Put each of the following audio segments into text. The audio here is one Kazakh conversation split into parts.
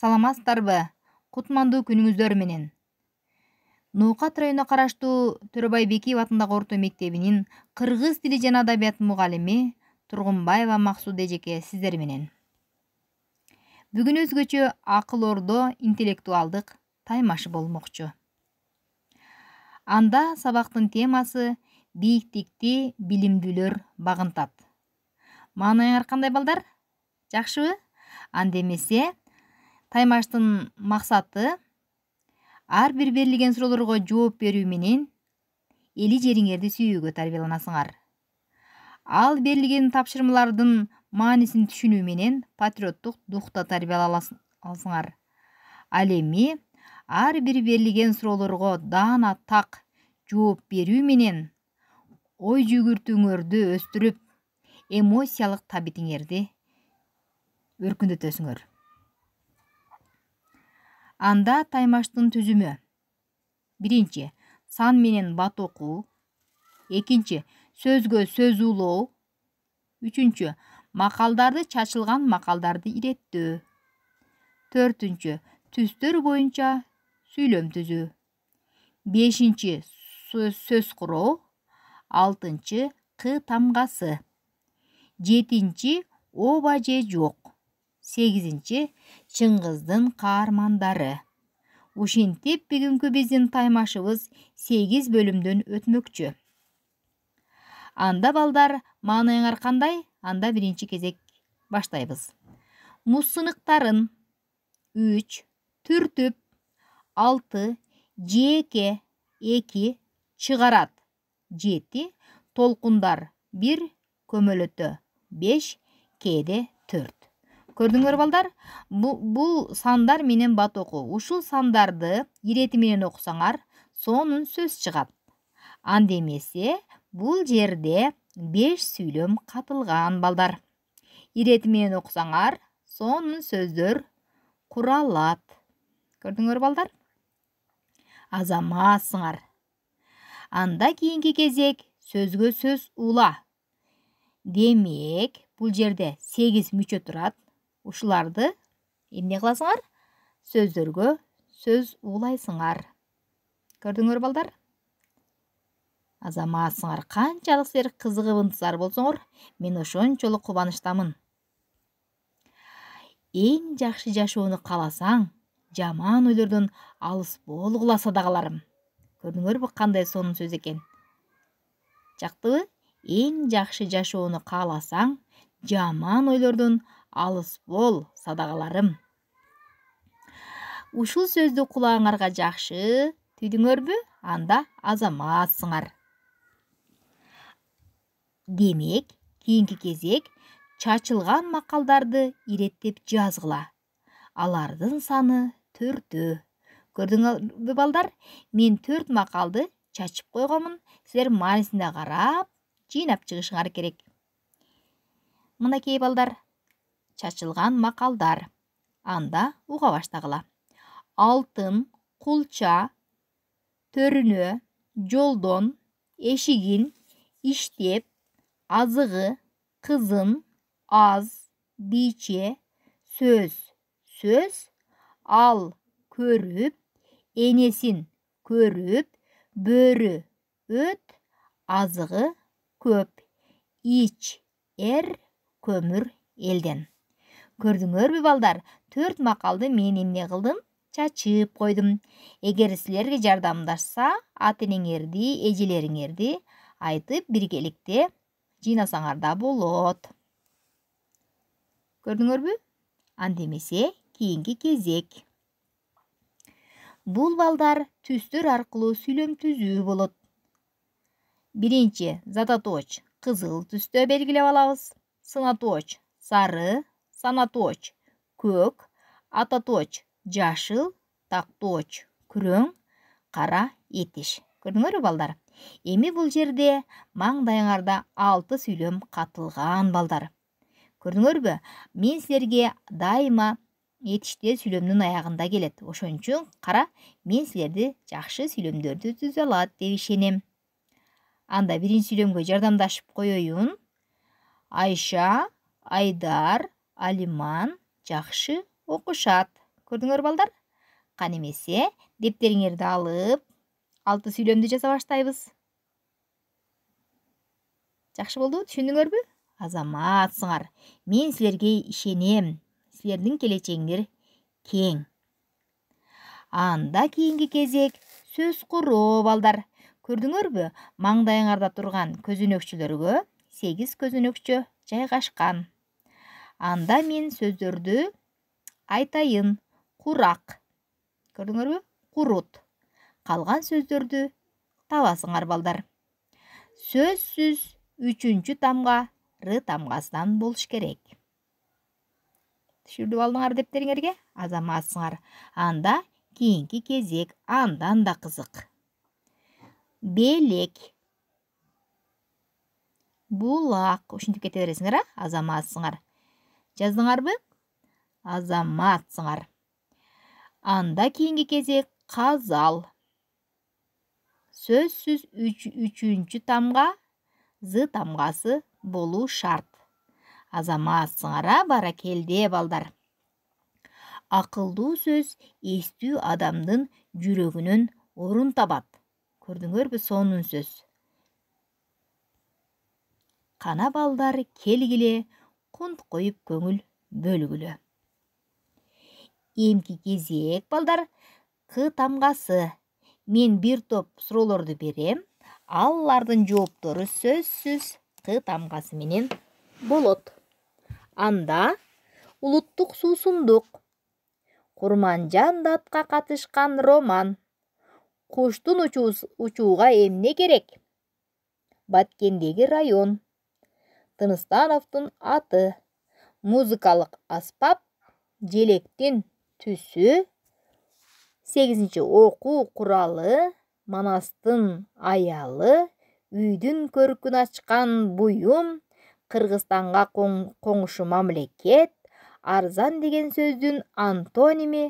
саламатсыздарбы кутмандуу күнүңүздөр менен ноокат районуна караштуу төрөбай бекиев атындагы орто мектебинин кыргыз тили жана адабият мугалими тургунбаева максуда эжеке сиздер менен бүгүн өзгөчө акыл ордо интеллектуалдык таймашы болмокчу анда сабактын темасы бийиктикти билимдүүлөр багынтат маанайыңар кандай балдар жакшыбы анда эмесе таймаштын мақсаты ар бир берилген суроолорго жооп берүү менен эли жериңерди сүйүүгө тарбияланасыңар ал берилген тапшырмалардын маанисин түшүнүү менен патриоттук духта тарбиялай ал эми ар бир берилген суроолорго даана так жооп берүү менен ой жүгүртүүңөрдү өстүрүп эмоциялык табитиңерди өркүндөтөсүңөр анда таймаштын түзүмү биринчи сан менен бат окуу экинчи сөзгө сөз улоо үчүнчү макалдарды чачылган макалдарды иреттөө төртүнчү түстөр боюнча сүйлөм түзүү бешинчи сөз куроо алтынчы к тамгасы жетинчи ооба же жок 8-інші Чыңғыздың қармандары. Үшентеп бігін көбезден таймашығыз 8 бөлімдің өтмөкчі. Анда балдар маңын арқандай, анда бірінші кезек баштайбыз. Мұссыныктарын 3, 4, 6, жеке, 2, чығарат, 7, толқындар 1, көмілі 5, кеде 4 көрдүңөр балдар бул сандар менен бат окуу ушул сандарды ирети менен окусаңар сонун сөз чыгат анда эмесе бул жерде беш сүйлөм катылган балдар ирети менен окусаңар сонун сөздөр куралат көрдүңөр балдар азаматсыңар анда кийинки кезек сөзгө сөз ула демек бул жерде сегиз мүчө турат ушуларды эмне кыласыңар сөздөргө сөз уулайсыңар өр балдар азаматсыңар канчалык силер кызыгып ынтызар болсоңор мен ошончолук кубанычтамын эң жакшы жашоону кааласаң жаман ойлордон алыс болгула садагаларым көрдүңөрбү кандай сонун сөз экен жактыбы эң жакшы жашоону кааласаң жаман ойлордон алыс бол садағаларым ушул сөздү кулагыңарга жакшы түйдүңөрбү анда азаматсыңар демек кийинки кезек чачылган макалдарды иреттеп жазгыла алардын саны төртөө көрдүңөрбү балдар мен төрт макалды чачып койгонмун силер маанисине карап жыйнап чыгышыңар керек мынакей балдар чачылган макалдар анда уга баштагыла алтын кулча төрүнө жолдон эшигин иштеп азыгы кызын аз бийче сөз сөз ал көрүп энесин көрүп бөрү өт азығы көп ич эр көмір елден көрдүңөрбү балдар төрт мақалды мен эмне кылдым чачып қойдым егер сілерге жардамдашса ата энеңерди эжелериңерди айтып биргеликте жыйнасаңар да болот көрдүңөрбү анда эмесе кейінгі кезек Бұл балдар түстір арқылы сүйлөм түзүү болот биринчи зататоч, кызыл түстө белгилеп алабыз сынатооч сары санаточ көк ататоч жашыл тақточ, күрөң қара, этиш көрдүңөрбү балдар эми бул жерде маңдайыңарда алты сүйлөм қатылған балдар көрдүңөрбү мен силерге дайыма этиште сүйлөмдүн аягында келет ошон үчүн кара мен силерди жакшы сүйлөмдөрдү түзө алат деп ишенем анда биринчи сүйлөмгө жардамдашып коеюн айша айдар алиман жакшы окушат көрдүңөрбү балдар кан эмесе дептериңерди алып алты сүйлөмдү жаза баштайбыз жакшы болдубу түшүндүңөрбү азаматсыңар мен силерге ишенем силердин келечегиңер кең анда кийинки кезек сөз куруу балдар көрдүңөрбү маңдайыңарда турган көзөнөкчөлөргө сегиз көзөнөкчө жайгашкан анда мен сөздерді айтайын құрақ көрдіңдер ме құрут қалған сөздерді табасыңар балдар сөзсіз үшінші тамға р тамғасынан болыш керек түшіріп алдыңар дептеріңерге азаматсыңар анда кейінгі кезек андан да қызық белек бұлақ ушинтип кете бересіңдер а азаматсыңар жаздыңар бі? азаматсыңар анда кейінгі кезек қазал сөзсіз 3 үшінші тамға Зы тамғасы болу шарт Азаматсыңара бара келде балдар Ақылды сөз адамдың адамдын жүрөгүнөн орун табат көрдүңөрбү соның сөз Қана балдар келгиле кунт коюп көңүл бөлгүлө эмки кезек балдар к тамгасы мен бир топ суроолорду берем алардын жооптору сөзсүз к тамгасы менен болот анда улуттук суусундук курманжан датка катышкан роман куштун учууга эмне керек баткендеги район тыныстановтың аты музыкалық аспап желектен түсі сегізінші оқу құралы манастың аялы үйдің көркін ашқан бұйым қырғызстанға қоң, қоңшы мемлекет арзан деген сөздің антониме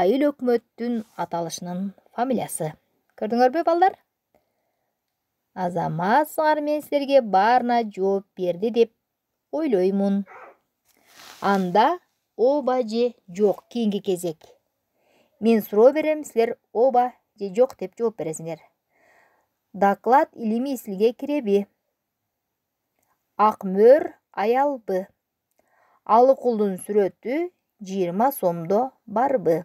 айыл өкмөттүн аталышының фамилиясы көрдүңөр балдар азамат мен сілерге барына жооп берді деп ойлоймун анда оба же жоқ кийинки кезек мен суроо берем силер оба же жоқ деп жооп бересиңер доклад илимий силге киреби ак мөр аялбы алыкулдун сүрөтү жыйырма сомдо барбы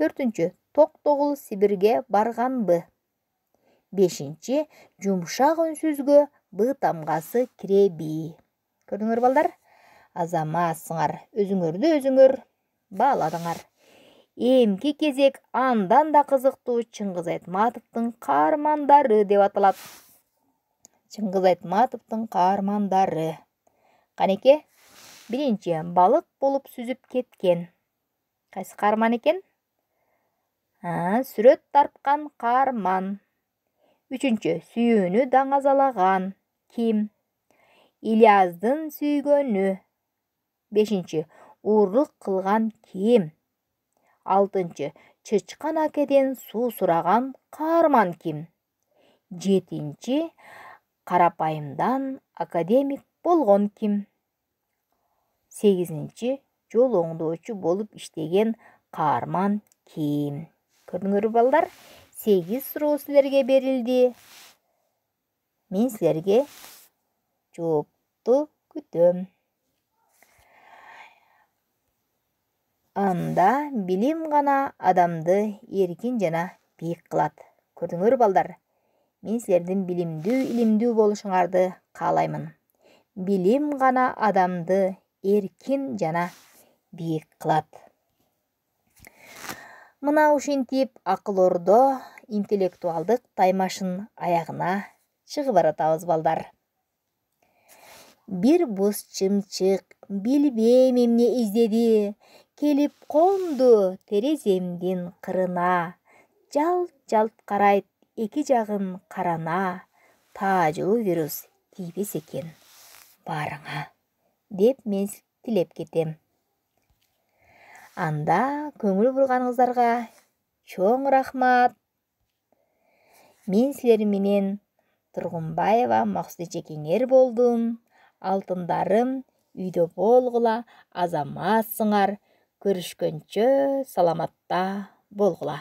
төртүнчү токтогул сибирге барганбы бешінші жұмшақ үнсүзгө б тамғасы кіре би балдар азаматсыңар өзіңөрді өзіңөр баладыңар эмки кезек андан да кызыктуу чыңгыз айтматовдун каармандары деп аталат чыңгыз айтматовдун каармандары канеке биринчи балык болуп сүзүп кеткен кайсы каарман экен сүрөт тартқан каарман үшінші сүйүүнү даңазалаған ким ильяздың сүйгені бешинчи ұрлық қылған ким алтынчы чычкан акеден су сұраған қарман ким жетінші қарапайымдан академик болған ким сегізінші жол оңдоочу болып иштеген қарман ким көрдүңөрбү балдар сегіз сұрау сілерге берілді мен сілерге жоқты күтім. анда білім ғана адамды еркен жана бийик кылат көрдүңөр балдар мен сілердің білімді үлімді болышыңарды қалаймын. Білім ғана адамды еркен жана бийик қылады мына ушинтип акыл ордо интеллектуалдык таймашын аягына чыгып баратабыз балдар бир буз чымчык билбейм эмне издеди келип конду тереземдин кырына жалт жалт карайт эки жагын карана таажуу вирус тийбес экен баарыңа деп мен тилеп кетем анда көңіл бұрғаныңыздарға чоң рахмат мен сілер менен тургумбаева максуджекеңер болдым. алтындарым үйді болғыла азаматсыңар көрүшкөнчө саламатта болғыла.